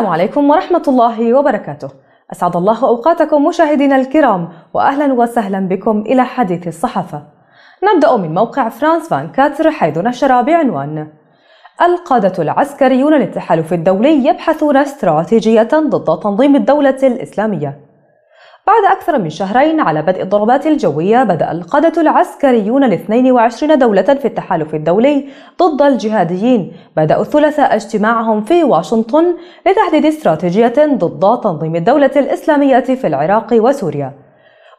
السلام عليكم ورحمة الله وبركاته أسعد الله أوقاتكم مشاهدينا الكرام وأهلا وسهلا بكم إلى حديث الصحافة نبدأ من موقع فرانس فان كاتر حيث نشر بعنوان القادة العسكريون للتحالف الدولي يبحثون استراتيجية ضد تنظيم الدولة الإسلامية بعد أكثر من شهرين على بدء الضربات الجوية بدأ القادة العسكريون ال 22 دولة في التحالف الدولي ضد الجهاديين بدأوا الثلاثاء اجتماعهم في واشنطن لتحديد استراتيجية ضد تنظيم الدولة الإسلامية في العراق وسوريا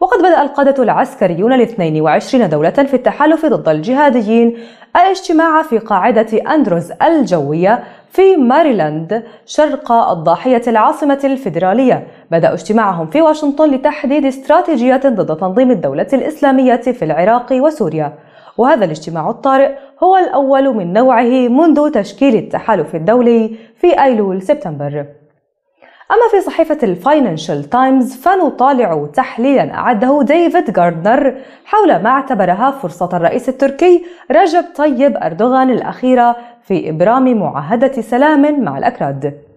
وقد بدأ القادة العسكريون ال 22 دولة في التحالف ضد الجهاديين الاجتماع في قاعدة أندروز الجوية في ماريلاند شرق الضاحية العاصمة الفيدرالية بدأوا اجتماعهم في واشنطن لتحديد استراتيجيات ضد تنظيم الدولة الإسلامية في العراق وسوريا وهذا الاجتماع الطارئ هو الأول من نوعه منذ تشكيل التحالف الدولي في أيلول سبتمبر أما في صحيفة الفاينانشال تايمز فنطالع تحليلا أعده ديفيد غاردنر حول ما اعتبرها فرصة الرئيس التركي رجب طيب أردوغان الأخيرة في إبرام معاهدة سلام مع الأكراد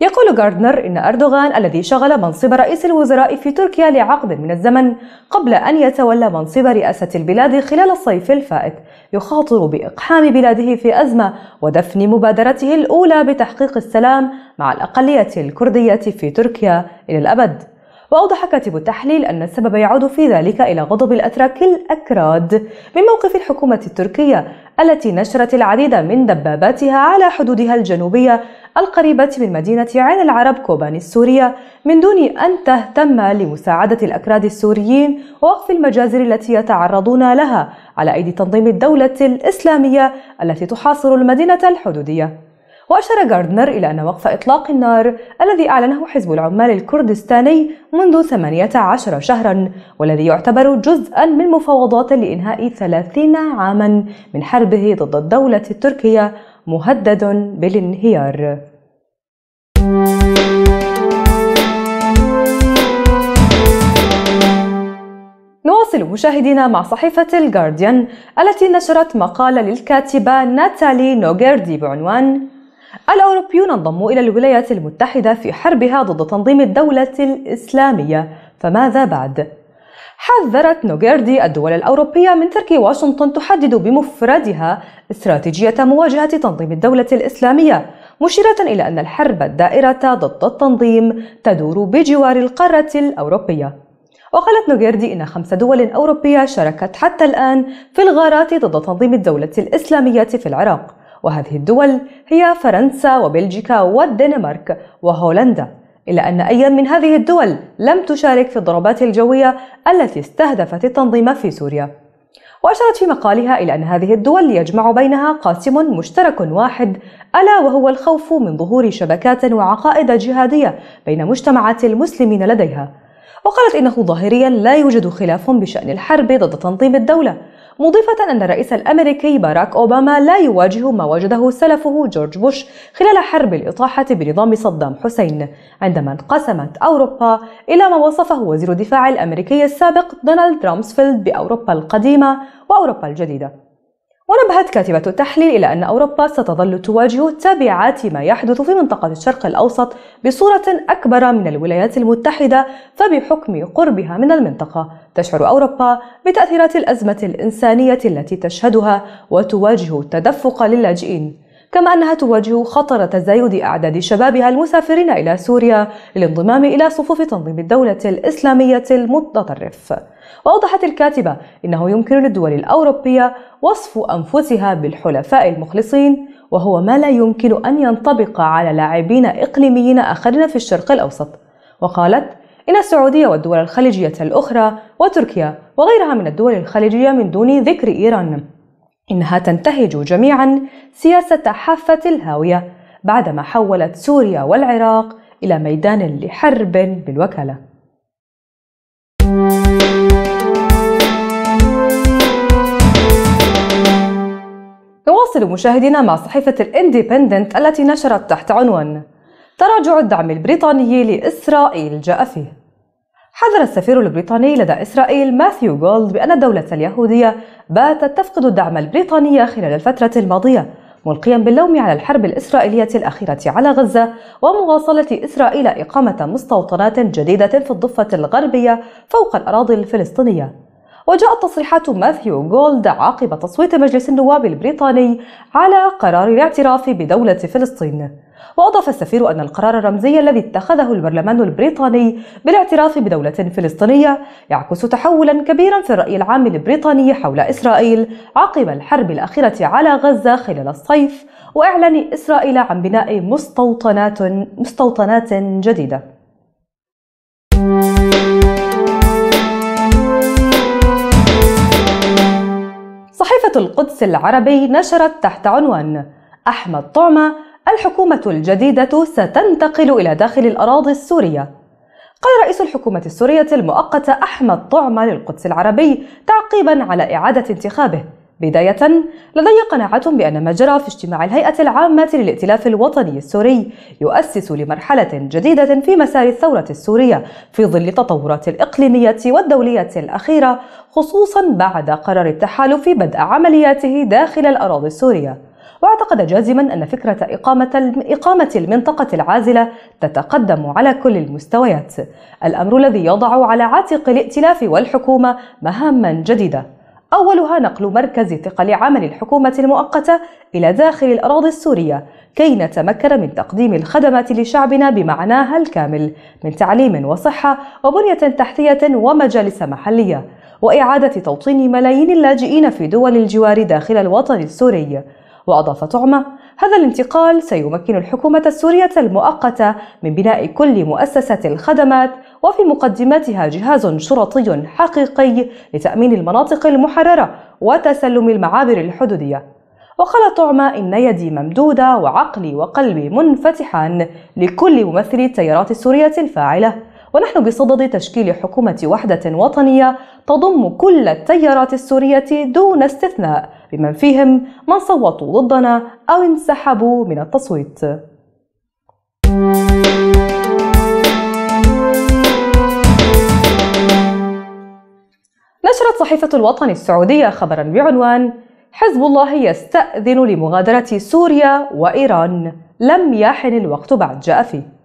يقول غاردنر إن أردوغان الذي شغل منصب رئيس الوزراء في تركيا لعقد من الزمن قبل أن يتولى منصب رئاسة البلاد خلال الصيف الفائت يخاطر بإقحام بلاده في أزمة ودفن مبادرته الأولى بتحقيق السلام مع الأقلية الكردية في تركيا إلى الأبد وأوضح كاتب التحليل أن السبب يعود في ذلك إلى غضب الأتراك الأكراد من موقف الحكومة التركية التي نشرت العديد من دباباتها على حدودها الجنوبية القريبة من مدينة عين العرب كوباني السورية من دون أن تهتم لمساعدة الأكراد السوريين ووقف المجازر التي يتعرضون لها على أيدي تنظيم الدولة الإسلامية التي تحاصر المدينة الحدودية وأشار غاردنر إلى أن وقف إطلاق النار الذي أعلنه حزب العمال الكردستاني منذ 18 شهرا والذي يعتبر جزءا من مفاوضات لإنهاء 30 عاما من حربه ضد الدولة التركية مهدد بالانهيار نواصل مشاهدينا مع صحيفة الجارديان التي نشرت مقال للكاتبة ناتالي نوغيردي بعنوان الأوروبيون انضموا إلى الولايات المتحدة في حربها ضد تنظيم الدولة الإسلامية فماذا بعد؟ حذرت نوغيردي الدول الأوروبية من ترك واشنطن تحدد بمفردها استراتيجية مواجهة تنظيم الدولة الإسلامية مشيرة إلى أن الحرب الدائرة ضد التنظيم تدور بجوار القارة الأوروبية وقالت نوغيردي إن خمس دول أوروبية شاركت حتى الآن في الغارات ضد تنظيم الدولة الإسلامية في العراق وهذه الدول هي فرنسا وبلجيكا والدنمارك وهولندا إلا أن أي من هذه الدول لم تشارك في الضربات الجوية التي استهدفت التنظيم في سوريا وأشارت في مقالها إلى أن هذه الدول يجمع بينها قاسم مشترك واحد ألا وهو الخوف من ظهور شبكات وعقائد جهادية بين مجتمعات المسلمين لديها وقالت إنه ظاهريا لا يوجد خلاف بشأن الحرب ضد تنظيم الدولة مضيفة أن الرئيس الأمريكي باراك أوباما لا يواجه ما واجهه سلفه جورج بوش خلال حرب الإطاحة بنظام صدام حسين عندما انقسمت أوروبا إلى ما وصفه وزير الدفاع الأمريكي السابق دونالد رامسفيلد بأوروبا القديمة وأوروبا الجديدة ونبهت كاتبة التحليل إلى أن أوروبا ستظل تواجه تبعات ما يحدث في منطقة الشرق الأوسط بصورة أكبر من الولايات المتحدة فبحكم قربها من المنطقة تشعر أوروبا بتأثيرات الأزمة الإنسانية التي تشهدها وتواجه التدفق للاجئين كما أنها تواجه خطر تزايد أعداد شبابها المسافرين إلى سوريا للانضمام إلى صفوف تنظيم الدولة الإسلامية المتطرف وأوضحت الكاتبة إنه يمكن للدول الأوروبية وصف أنفسها بالحلفاء المخلصين وهو ما لا يمكن أن ينطبق على لاعبين إقليميين آخرين في الشرق الأوسط وقالت إن السعودية والدول الخليجية الأخرى وتركيا وغيرها من الدول الخليجية من دون ذكر إيران إنها تنتهج جميعا سياسة حافة الهاوية بعدما حولت سوريا والعراق إلى ميدان لحرب بالوكالة. نواصل مشاهدينا مع صحيفة الاندبندنت التي نشرت تحت عنوان تراجع الدعم البريطاني لإسرائيل جاء فيه حذر السفير البريطاني لدى إسرائيل ماثيو جولد بأن الدولة اليهودية باتت تفقد الدعم البريطاني خلال الفترة الماضية ملقيا باللوم على الحرب الإسرائيلية الأخيرة على غزة ومواصلة إسرائيل إقامة مستوطنات جديدة في الضفة الغربية فوق الأراضي الفلسطينية وجاءت تصريحات ماثيو جولد عقب تصويت مجلس النواب البريطاني على قرار الاعتراف بدولة فلسطين وأضاف السفير أن القرار الرمزي الذي اتخذه البرلمان البريطاني بالاعتراف بدولة فلسطينية يعكس تحولا كبيرا في الرأي العام البريطاني حول إسرائيل عقب الحرب الأخيرة على غزة خلال الصيف وإعلان إسرائيل عن بناء مستوطنات مستوطنات جديدة. صحيفة القدس العربي نشرت تحت عنوان أحمد طعمة الحكومة الجديدة ستنتقل إلى داخل الأراضي السورية قال رئيس الحكومة السورية المؤقتة أحمد طعمة للقدس العربي تعقيبا على إعادة انتخابه بداية لدي قناعة بأن ما جرى في اجتماع الهيئة العامة للائتلاف الوطني السوري يؤسس لمرحلة جديدة في مسار الثورة السورية في ظل التطورات الإقليمية والدولية الأخيرة خصوصا بعد قرار التحالف بدء عملياته داخل الأراضي السورية واعتقد جازما أن فكرة إقامة, إقامة المنطقة العازلة تتقدم على كل المستويات الأمر الذي يضع على عاتق الائتلاف والحكومة مهاما جديدة أولها نقل مركز ثقل عمل الحكومة المؤقتة إلى داخل الأراضي السورية كي نتمكن من تقديم الخدمات لشعبنا بمعناها الكامل من تعليم وصحة وبنية تحتية ومجالس محلية وإعادة توطين ملايين اللاجئين في دول الجوار داخل الوطن السوري وأضاف طعمة هذا الانتقال سيمكن الحكومة السورية المؤقتة من بناء كل مؤسسة الخدمات وفي مقدمتها جهاز شرطي حقيقي لتأمين المناطق المحررة وتسلم المعابر الحدودية وقال طعمة إن يدي ممدودة وعقلي وقلبي منفتحان لكل ممثلي التيارات السورية الفاعلة ونحن بصدد تشكيل حكومة وحدة وطنية تضم كل التيارات السورية دون استثناء بمن فيهم من صوتوا ضدنا أو انسحبوا من التصويت نشرت صحيفة الوطن السعودية خبرا بعنوان حزب الله يستأذن لمغادرة سوريا وإيران لم يحن الوقت بعد جاء فيه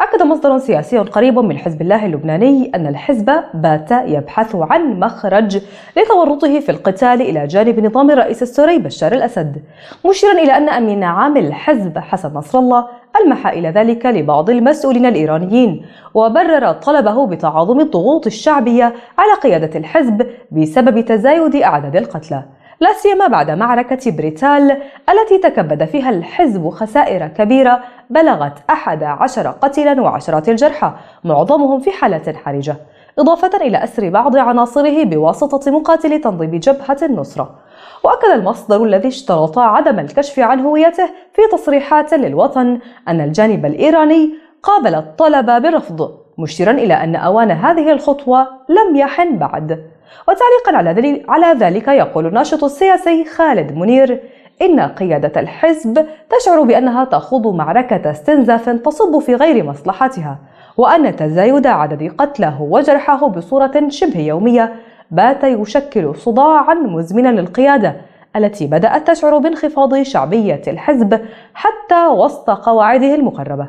أكد مصدر سياسي قريب من حزب الله اللبناني أن الحزب بات يبحث عن مخرج لتورطه في القتال إلى جانب نظام الرئيس السوري بشار الأسد مشيرا إلى أن أمين عام الحزب حسن نصر الله ألمح إلى ذلك لبعض المسؤولين الإيرانيين وبرر طلبه بتعاظم الضغوط الشعبية على قيادة الحزب بسبب تزايد أعداد القتلى لا سيما بعد معركة بريتال التي تكبد فيها الحزب خسائر كبيرة بلغت 11 قتلا وعشرات الجرحى معظمهم في حالة حرجة إضافة إلى أسر بعض عناصره بواسطة مقاتل تنظيم جبهة النصرة وأكد المصدر الذي اشترط عدم الكشف عن هويته في تصريحات للوطن أن الجانب الإيراني قابل الطلب برفض مشيرا إلى أن أوان هذه الخطوة لم يحن بعد وتعليقا على ذلك يقول الناشط السياسي خالد منير إن قيادة الحزب تشعر بأنها تخوض معركة استنزاف تصب في غير مصلحتها وأن تزايد عدد قتلاه وجرحاه بصورة شبه يومية بات يشكل صداعا مزمنا للقيادة التي بدأت تشعر بانخفاض شعبية الحزب حتى وسط قواعده المقربة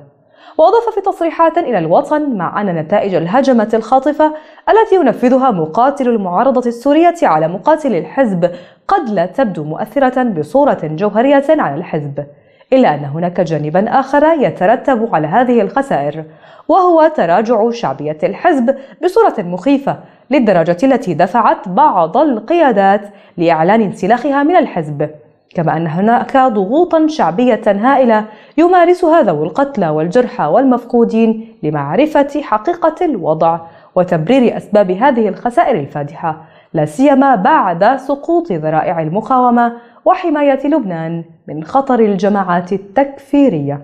وأضاف في تصريحات إلى الوطن مع أن نتائج الهجمة الخاطفة التي ينفذها مقاتل المعارضة السورية على مقاتل الحزب قد لا تبدو مؤثرة بصورة جوهرية على الحزب إلا أن هناك جانبا آخر يترتب على هذه الخسائر وهو تراجع شعبية الحزب بصورة مخيفة للدرجة التي دفعت بعض القيادات لإعلان انسلاخها من الحزب كما أن هناك ضغوطا شعبية هائلة يمارسها ذوي القتلى والجرحى والمفقودين لمعرفة حقيقة الوضع وتبرير أسباب هذه الخسائر الفادحة لا سيما بعد سقوط ذرائع المقاومة وحماية لبنان من خطر الجماعات التكفيرية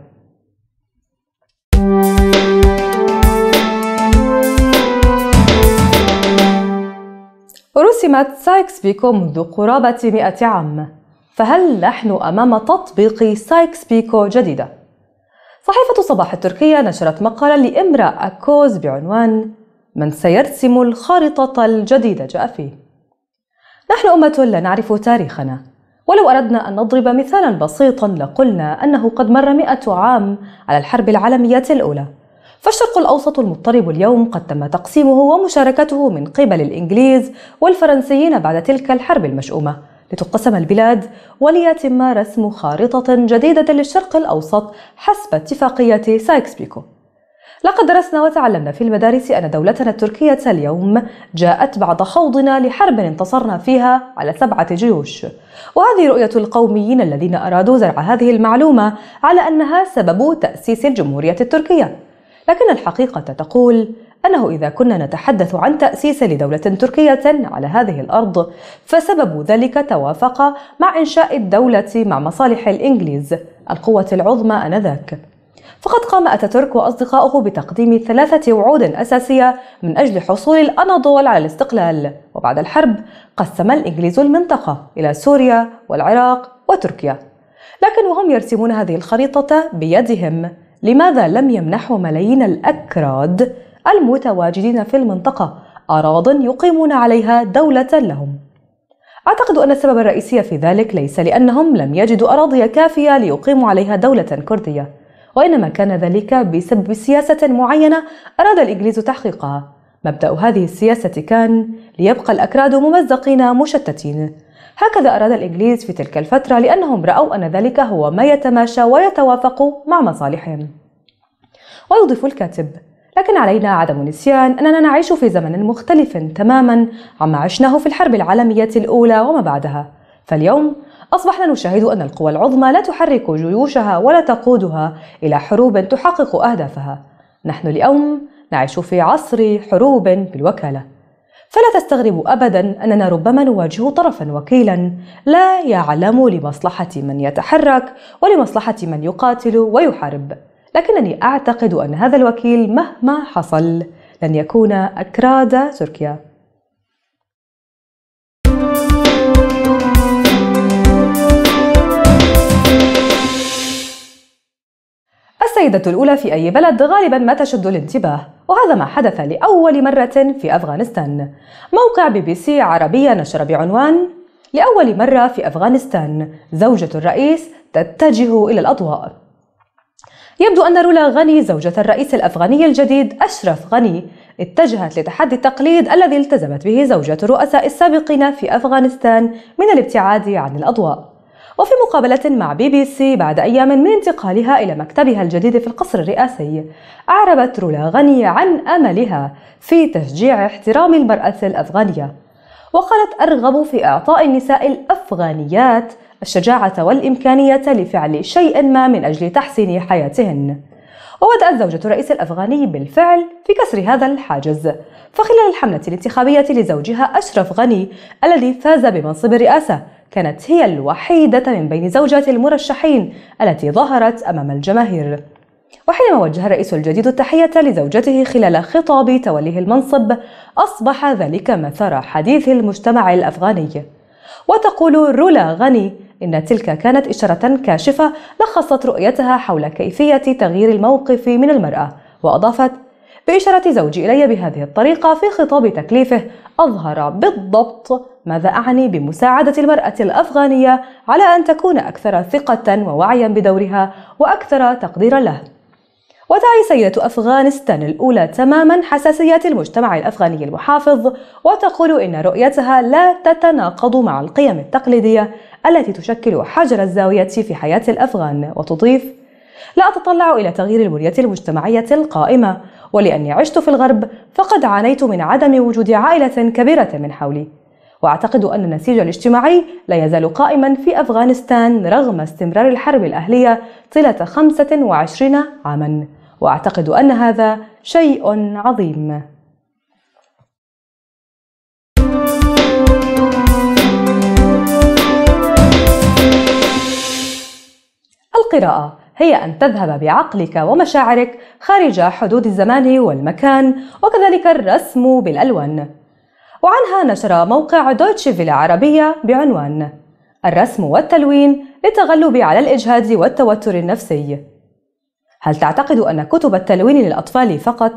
رسمت سايكس بيكو منذ قرابة مئة عام فهل نحن أمام تطبيق سايكس بيكو جديدة؟ صحيفة صباح التركية نشرت مقالا لإمرأة أكوز بعنوان من سيرسم الخارطة الجديدة جاء فيه نحن أمة لا نعرف تاريخنا ولو أردنا أن نضرب مثالا بسيطا لقلنا أنه قد مر مئة عام على الحرب العالمية الأولى فالشرق الأوسط المضطرب اليوم قد تم تقسيمه ومشاركته من قبل الإنجليز والفرنسيين بعد تلك الحرب المشؤومة لتقسم البلاد وليتم رسم خارطة جديدة للشرق الأوسط حسب اتفاقية سايكس بيكو لقد درسنا وتعلمنا في المدارس أن دولتنا التركية اليوم جاءت بعد خوضنا لحرب انتصرنا فيها على سبعة جيوش وهذه رؤية القوميين الذين أرادوا زرع هذه المعلومة على أنها سبب تأسيس الجمهورية التركية لكن الحقيقة تقول أنه إذا كنا نتحدث عن تأسيس لدولة تركية على هذه الأرض فسبب ذلك توافق مع إنشاء الدولة مع مصالح الإنجليز القوة العظمى أنذاك فقد قام أتاتورك وأصدقاؤه بتقديم ثلاثة وعود أساسية من أجل حصول الأناضول على الاستقلال وبعد الحرب قسم الإنجليز المنطقة إلى سوريا والعراق وتركيا لكن وهم يرسمون هذه الخريطة بيدهم لماذا لم يمنحوا ملايين الأكراد المتواجدين في المنطقة أراضٍ يقيمون عليها دولة لهم. أعتقد أن السبب الرئيسي في ذلك ليس لأنهم لم يجدوا أراضي كافية ليقيموا عليها دولة كردية، وإنما كان ذلك بسبب سياسة معينة أراد الإنجليز تحقيقها. مبدأ هذه السياسة كان ليبقى الأكراد ممزقين مشتتين. هكذا أراد الإنجليز في تلك الفترة لأنهم رأوا أن ذلك هو ما يتماشى ويتوافق مع مصالحهم. ويضيف الكاتب: لكن علينا عدم نسيان أننا نعيش في زمن مختلف تماما عما عشناه في الحرب العالمية الأولى وما بعدها فاليوم أصبحنا نشاهد أن القوى العظمى لا تحرك جيوشها ولا تقودها إلى حروب تحقق أهدافها نحن اليوم نعيش في عصر حروب بالوكالة فلا تستغرب أبدا أننا ربما نواجه طرفا وكيلا لا يعلم لمصلحة من يتحرك ولمصلحة من يقاتل ويحارب لكنني أعتقد أن هذا الوكيل مهما حصل لن يكون أكراد تركيا السيدة الأولى في أي بلد غالبا ما تشد الانتباه وهذا ما حدث لأول مرة في أفغانستان موقع بي بي سي عربية نشر بعنوان لأول مرة في أفغانستان زوجة الرئيس تتجه إلى الأضواء يبدو أن رولا غني زوجة الرئيس الأفغاني الجديد أشرف غني اتجهت لتحدي التقليد الذي التزمت به زوجة الرؤساء السابقين في أفغانستان من الابتعاد عن الأضواء وفي مقابلة مع بي بي سي بعد أيام من انتقالها إلى مكتبها الجديد في القصر الرئاسي أعربت رولا غني عن أملها في تشجيع احترام المرأة الأفغانية وقالت أرغب في إعطاء النساء الأفغانيات الشجاعة والإمكانية لفعل شيء ما من أجل تحسين حياتهن وبدأت زوجة الرئيس الأفغاني بالفعل في كسر هذا الحاجز فخلال الحملة الانتخابية لزوجها أشرف غني الذي فاز بمنصب الرئاسة كانت هي الوحيدة من بين زوجات المرشحين التي ظهرت أمام الجماهير وحينما وجه الرئيس الجديد التحية لزوجته خلال خطاب توليه المنصب أصبح ذلك مثار حديث المجتمع الأفغاني وتقول رولا غني إن تلك كانت إشارة كاشفة لخصت رؤيتها حول كيفية تغيير الموقف من المرأة وأضافت بإشارة زوجي إلي بهذه الطريقة في خطاب تكليفه أظهر بالضبط ماذا أعني بمساعدة المرأة الأفغانية على أن تكون أكثر ثقة ووعيا بدورها وأكثر تقديرا له وتعي سيدة أفغانستان الأولى تماما حساسيات المجتمع الأفغاني المحافظ وتقول إن رؤيتها لا تتناقض مع القيم التقليدية التي تشكل حجر الزاوية في حياة الأفغان وتضيف لا أتطلع إلى تغيير البنية المجتمعية القائمة ولأني عشت في الغرب فقد عانيت من عدم وجود عائلة كبيرة من حولي واعتقد ان النسيج الاجتماعي لا يزال قائما في افغانستان رغم استمرار الحرب الاهليه طيله 25 عاما واعتقد ان هذا شيء عظيم القراءة هي أن تذهب بعقلك ومشاعرك خارج حدود الزمان والمكان وكذلك الرسم بالألوان وعنها نشر موقع دويتش فيلا عربية بعنوان الرسم والتلوين للتغلب على الإجهاد والتوتر النفسي هل تعتقد أن كتب التلوين للأطفال فقط؟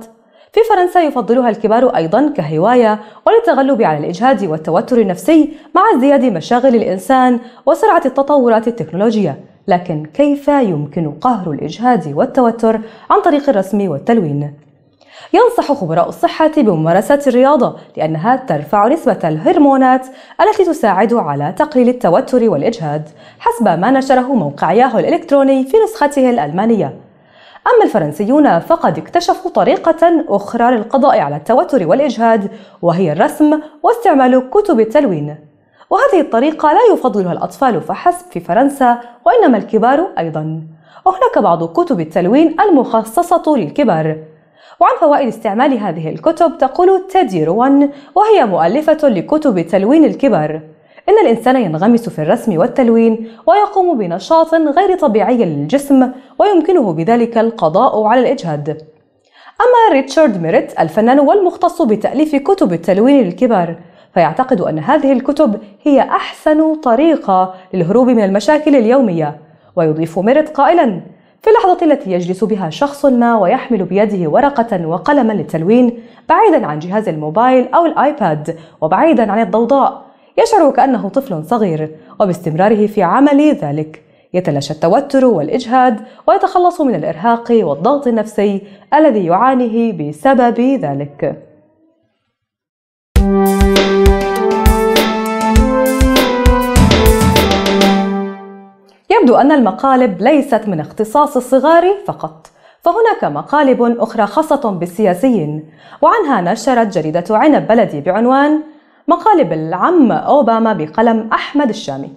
في فرنسا يفضلها الكبار أيضا كهواية وللتغلب على الإجهاد والتوتر النفسي مع ازدياد مشاغل الإنسان وسرعة التطورات التكنولوجية لكن كيف يمكن قهر الإجهاد والتوتر عن طريق الرسم والتلوين؟ ينصح خبراء الصحة بممارسة الرياضة لأنها ترفع نسبة الهرمونات التي تساعد على تقليل التوتر والإجهاد حسب ما نشره موقع ياهو الإلكتروني في نسخته الألمانية أما الفرنسيون فقد اكتشفوا طريقة أخرى للقضاء على التوتر والإجهاد وهي الرسم واستعمال كتب التلوين وهذه الطريقة لا يفضلها الأطفال فحسب في فرنسا وإنما الكبار أيضاً وهناك بعض كتب التلوين المخصصة للكبار وعن فوائد استعمال هذه الكتب تقول تيدي روان وهي مؤلفة لكتب تلوين الكبر إن الإنسان ينغمس في الرسم والتلوين ويقوم بنشاط غير طبيعي للجسم ويمكنه بذلك القضاء على الإجهاد أما ريتشارد ميريت الفنان والمختص بتأليف كتب التلوين للكبر فيعتقد أن هذه الكتب هي أحسن طريقة للهروب من المشاكل اليومية ويضيف ميريت قائلاً في اللحظة التي يجلس بها شخص ما ويحمل بيده ورقة وقلما للتلوين بعيدا عن جهاز الموبايل أو الآيباد وبعيدا عن الضوضاء يشعر كأنه طفل صغير وباستمراره في عمل ذلك يتلاشى التوتر والإجهاد ويتخلص من الإرهاق والضغط النفسي الذي يعانيه بسبب ذلك يبدو أن المقالب ليست من اختصاص الصغار فقط فهناك مقالب أخرى خاصة بالسياسيين وعنها نشرت جريدة عنب بلدي بعنوان مقالب العم أوباما بقلم أحمد الشامي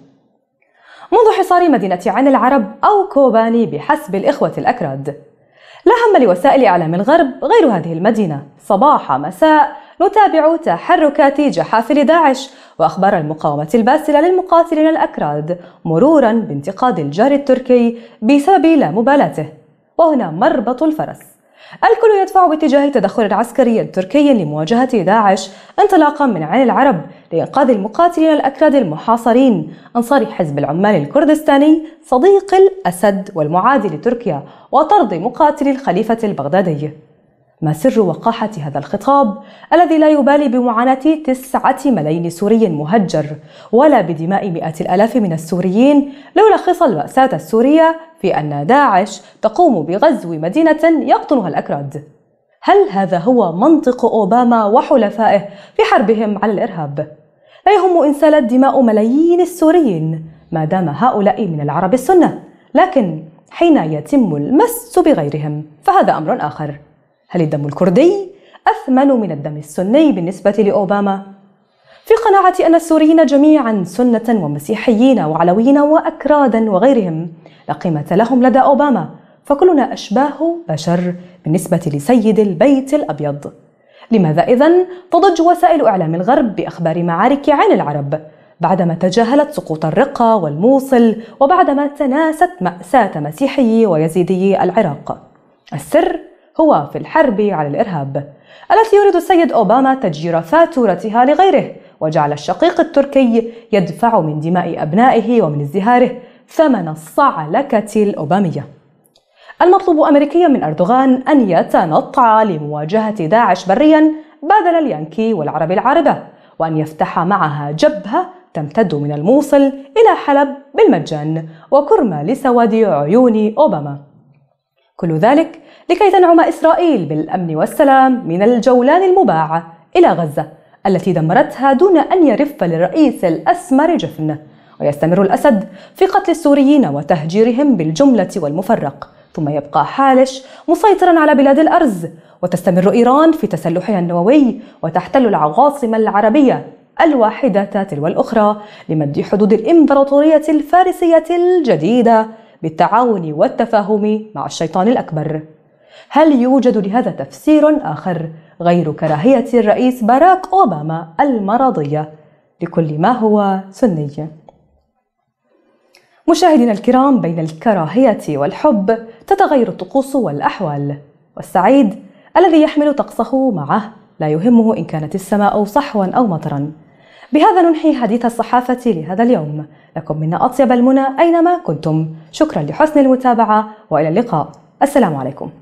منذ حصار مدينة عين العرب أو كوباني بحسب الإخوة الأكراد لا هم لوسائل إعلام الغرب غير هذه المدينة صباح مساء نتابع تحركات جحافل داعش وأخبار المقاومة الباسلة للمقاتلين الأكراد مرورا بانتقاد الجار التركي بسبب لا مبالاته وهنا مربط الفرس الكل يدفع باتجاه تدخل العسكري التركي لمواجهة داعش انطلاقا من عين العرب لإنقاذ المقاتلين الأكراد المحاصرين أنصار حزب العمال الكردستاني صديق الأسد والمعادي لتركيا وطرد مقاتلي الخليفة البغدادي ما سر وقاحة هذا الخطاب الذي لا يبالي بمعاناة تسعة ملايين سوري مهجر ولا بدماء مئات الآلاف من السوريين لو لخص المأساة السورية في أن داعش تقوم بغزو مدينة يقطنها الأكراد هل هذا هو منطق أوباما وحلفائه في حربهم على الإرهاب؟ لا يهم إن سالت دماء ملايين السوريين ما دام هؤلاء من العرب السنة لكن حين يتم المس بغيرهم فهذا أمر آخر هل الدم الكردي أثمن من الدم السني بالنسبة لأوباما؟ في قناعة أن السوريين جميعا سنة ومسيحيين وعلويين وأكرادا وغيرهم لا قيمة لهم لدى أوباما فكلنا أشباه بشر بالنسبة لسيد البيت الأبيض لماذا إذن تضج وسائل إعلام الغرب بأخبار معارك عين العرب بعدما تجاهلت سقوط الرقة والموصل وبعدما تناست مأساة مسيحي ويزيدي العراق السر هو في الحرب على الإرهاب التي يريد السيد أوباما تجير فاتورتها لغيره وجعل الشقيق التركي يدفع من دماء أبنائه ومن ازدهاره ثمن الصعلكة الأوبامية المطلوب أمريكيا من أردوغان أن يتنطع لمواجهة داعش بريا بدل اليانكي والعرب العاربة وأن يفتح معها جبهة تمتد من الموصل إلى حلب بالمجان وكرمى لسواد عيون أوباما كل ذلك لكي تنعم إسرائيل بالأمن والسلام من الجولان المباعة إلى غزة التي دمرتها دون أن يرف للرئيس الأسمر جفن ويستمر الأسد في قتل السوريين وتهجيرهم بالجملة والمفرق ثم يبقى حالش مسيطرا على بلاد الأرز وتستمر إيران في تسلحها النووي وتحتل العواصم العربية الواحدة تلو الأخرى لمد حدود الإمبراطورية الفارسية الجديدة بالتعاون والتفاهم مع الشيطان الأكبر هل يوجد لهذا تفسير آخر غير كراهية الرئيس باراك أوباما المرضية لكل ما هو سني؟ مشاهدينا الكرام بين الكراهية والحب تتغير الطقوس والأحوال والسعيد الذي يحمل طقسه معه لا يهمه إن كانت السماء صحوا أو مطرا بهذا ننهي حديث الصحافة لهذا اليوم لكم منا أطيب المنى أينما كنتم شكرا لحسن المتابعة وإلى اللقاء السلام عليكم